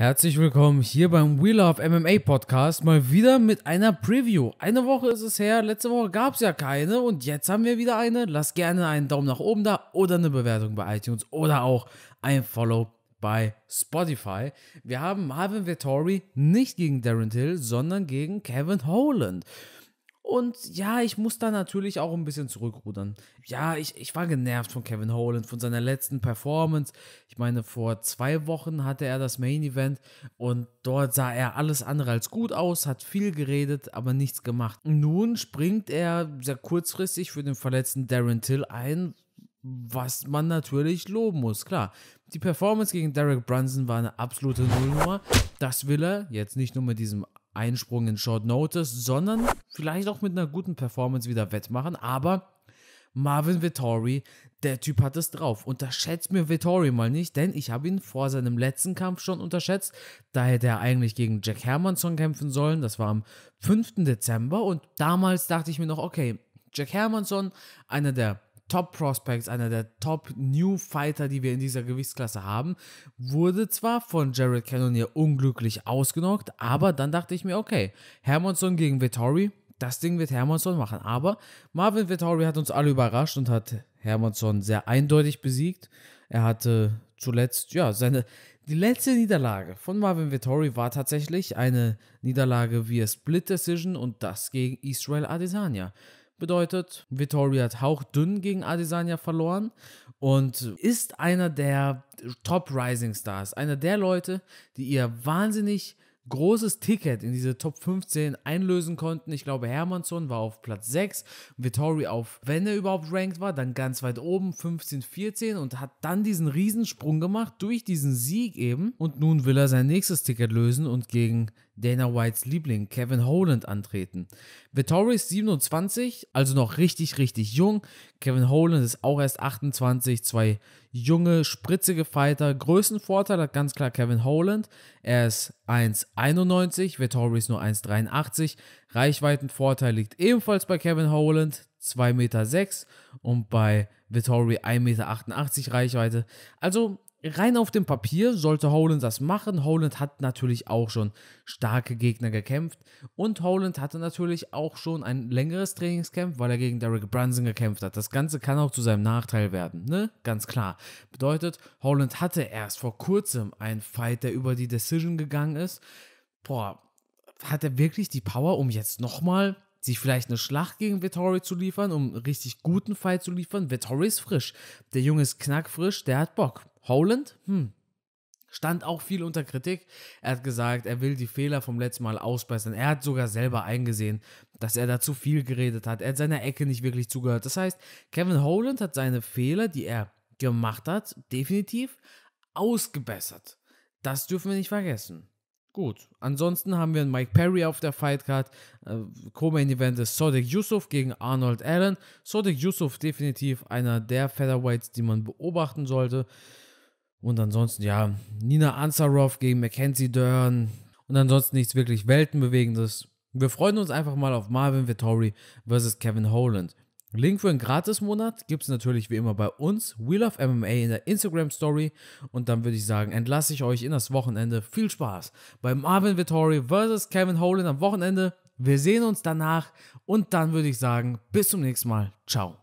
Herzlich willkommen hier beim We Love MMA Podcast, mal wieder mit einer Preview. Eine Woche ist es her, letzte Woche gab es ja keine und jetzt haben wir wieder eine. Lasst gerne einen Daumen nach oben da oder eine Bewertung bei iTunes oder auch ein Follow bei Spotify. Wir haben Marvin Vettori nicht gegen Darren Till, sondern gegen Kevin Holland. Und ja, ich muss da natürlich auch ein bisschen zurückrudern. Ja, ich, ich war genervt von Kevin Holland, von seiner letzten Performance. Ich meine, vor zwei Wochen hatte er das Main Event und dort sah er alles andere als gut aus, hat viel geredet, aber nichts gemacht. Nun springt er sehr kurzfristig für den verletzten Darren Till ein, was man natürlich loben muss, klar. Die Performance gegen Derek Brunson war eine absolute Nullnummer. Das will er jetzt nicht nur mit diesem Einsprung in Short Notice, sondern vielleicht auch mit einer guten Performance wieder wettmachen. Aber Marvin Vittori, der Typ hat es drauf. Unterschätzt mir Vittori mal nicht, denn ich habe ihn vor seinem letzten Kampf schon unterschätzt. Da hätte er eigentlich gegen Jack Hermansson kämpfen sollen. Das war am 5. Dezember und damals dachte ich mir noch, okay, Jack Hermansson, einer der Top Prospects, einer der Top New Fighter, die wir in dieser Gewichtsklasse haben, wurde zwar von Jared Cannonier unglücklich ausgenockt, aber dann dachte ich mir, okay, Hermansson gegen Vittori, das Ding wird Hermansson machen. Aber Marvin Vittori hat uns alle überrascht und hat Hermansson sehr eindeutig besiegt. Er hatte zuletzt, ja, seine, die letzte Niederlage von Marvin Vittori war tatsächlich eine Niederlage via Split Decision und das gegen Israel Adesanya. Bedeutet, Vittoria hat hauchdünn gegen Adesanya verloren und ist einer der Top Rising Stars, einer der Leute, die ihr wahnsinnig großes Ticket in diese Top 15 einlösen konnten. Ich glaube, Hermannsson war auf Platz 6, Vittori auf, wenn er überhaupt ranked war, dann ganz weit oben, 15, 14 und hat dann diesen Riesensprung gemacht durch diesen Sieg eben. Und nun will er sein nächstes Ticket lösen und gegen Dana Whites Liebling Kevin Holland antreten. Vittori ist 27, also noch richtig, richtig jung. Kevin Holland ist auch erst 28, zwei junge, spritzige Fighter. Größenvorteil hat ganz klar Kevin Holland. Er ist 1,91, Vettori ist nur 1,83. Reichweitenvorteil liegt ebenfalls bei Kevin Holland, 2,6 Meter und bei Vittori 1,88 Meter Reichweite. Also rein auf dem Papier sollte Holland das machen. Holland hat natürlich auch schon starke Gegner gekämpft und Holland hatte natürlich auch schon ein längeres Trainingscamp, weil er gegen Derek Brunson gekämpft hat. Das Ganze kann auch zu seinem Nachteil werden, ne? Ganz klar. Bedeutet, Holland hatte erst vor kurzem einen Fight, der über die Decision gegangen ist. Boah, hat er wirklich die Power, um jetzt nochmal sich vielleicht eine Schlacht gegen Vittori zu liefern, um einen richtig guten Fight zu liefern. Vittori ist frisch. Der Junge ist knackfrisch, der hat Bock. Holland hm, stand auch viel unter Kritik. Er hat gesagt, er will die Fehler vom letzten Mal ausbessern. Er hat sogar selber eingesehen, dass er da zu viel geredet hat. Er hat seiner Ecke nicht wirklich zugehört. Das heißt, Kevin Holland hat seine Fehler, die er gemacht hat, definitiv ausgebessert. Das dürfen wir nicht vergessen. Gut, ansonsten haben wir einen Mike Perry auf der Fightcard. Äh, Co-Main-Event ist Sodic Yusuf gegen Arnold Allen. Sodic Yusuf definitiv einer der Featherweights, die man beobachten sollte. Und ansonsten, ja, Nina Ansaroff gegen Mackenzie Dern. Und ansonsten nichts wirklich Weltenbewegendes. Wir freuen uns einfach mal auf Marvin Vittori vs. Kevin Holland. Link für einen Gratis-Monat gibt es natürlich wie immer bei uns, Wheel of MMA in der Instagram-Story. Und dann würde ich sagen, entlasse ich euch in das Wochenende. Viel Spaß bei Marvin Vittori vs. Kevin Holland am Wochenende. Wir sehen uns danach und dann würde ich sagen, bis zum nächsten Mal. Ciao.